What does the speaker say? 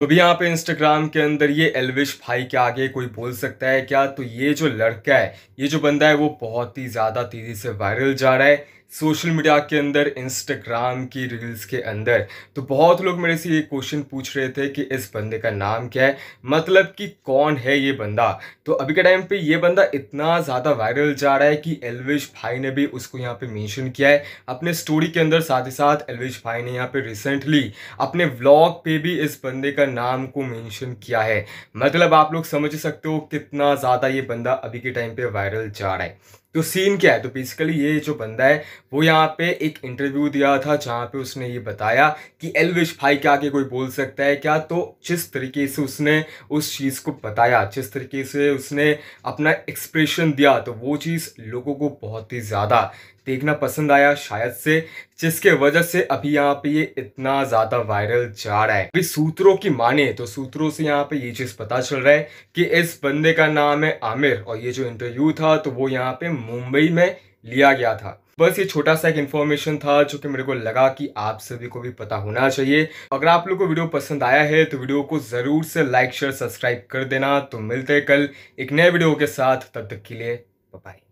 तो भी यहाँ पे इंस्टाग्राम के अंदर ये एलविश भाई के आगे कोई बोल सकता है क्या तो ये जो लड़का है ये जो बंदा है वो बहुत ही ज़्यादा तेज़ी से वायरल जा रहा है सोशल मीडिया के अंदर इंस्टाग्राम की रील्स के अंदर तो बहुत लोग मेरे से ये क्वेश्चन पूछ रहे थे कि इस बंदे का नाम क्या है मतलब कि कौन है ये बंदा तो अभी के टाइम पे ये बंदा इतना ज़्यादा वायरल जा रहा है कि एलविश भाई ने भी उसको यहाँ पे मेंशन किया है अपने स्टोरी के अंदर साथ ही साथ एलविश भाई ने यहाँ पर रिसेंटली अपने व्लॉग पर भी इस बंदे का नाम को मैंशन किया है मतलब आप लोग समझ सकते हो कितना ज़्यादा ये बंदा अभी के टाइम पर वायरल जा रहा है तो सीन क्या है तो बेसिकली ये जो बंदा है वो यहाँ पे एक इंटरव्यू दिया था जहाँ पे उसने ये बताया कि एलविश भाई के आगे कोई बोल सकता है क्या तो जिस तरीके से उसने उस चीज़ को बताया जिस तरीके से उसने अपना एक्सप्रेशन दिया तो वो चीज़ लोगों को बहुत ही ज़्यादा देखना पसंद आया शायद से जिसके वजह से अभी यहाँ पे ये इतना ज्यादा वायरल जा रहा है अभी सूत्रों की माने तो सूत्रों से यहाँ पे ये चीज पता चल रहा है कि इस बंदे का नाम है आमिर और ये जो इंटरव्यू था तो वो यहाँ पे मुंबई में लिया गया था बस ये छोटा सा एक इन्फॉर्मेशन था जो कि मेरे को लगा कि आप सभी को भी पता होना चाहिए अगर आप लोग को वीडियो पसंद आया है तो वीडियो को जरूर से लाइक शेयर सब्सक्राइब कर देना तो मिलते हैं कल एक नए वीडियो के साथ तब तक के लिए बाय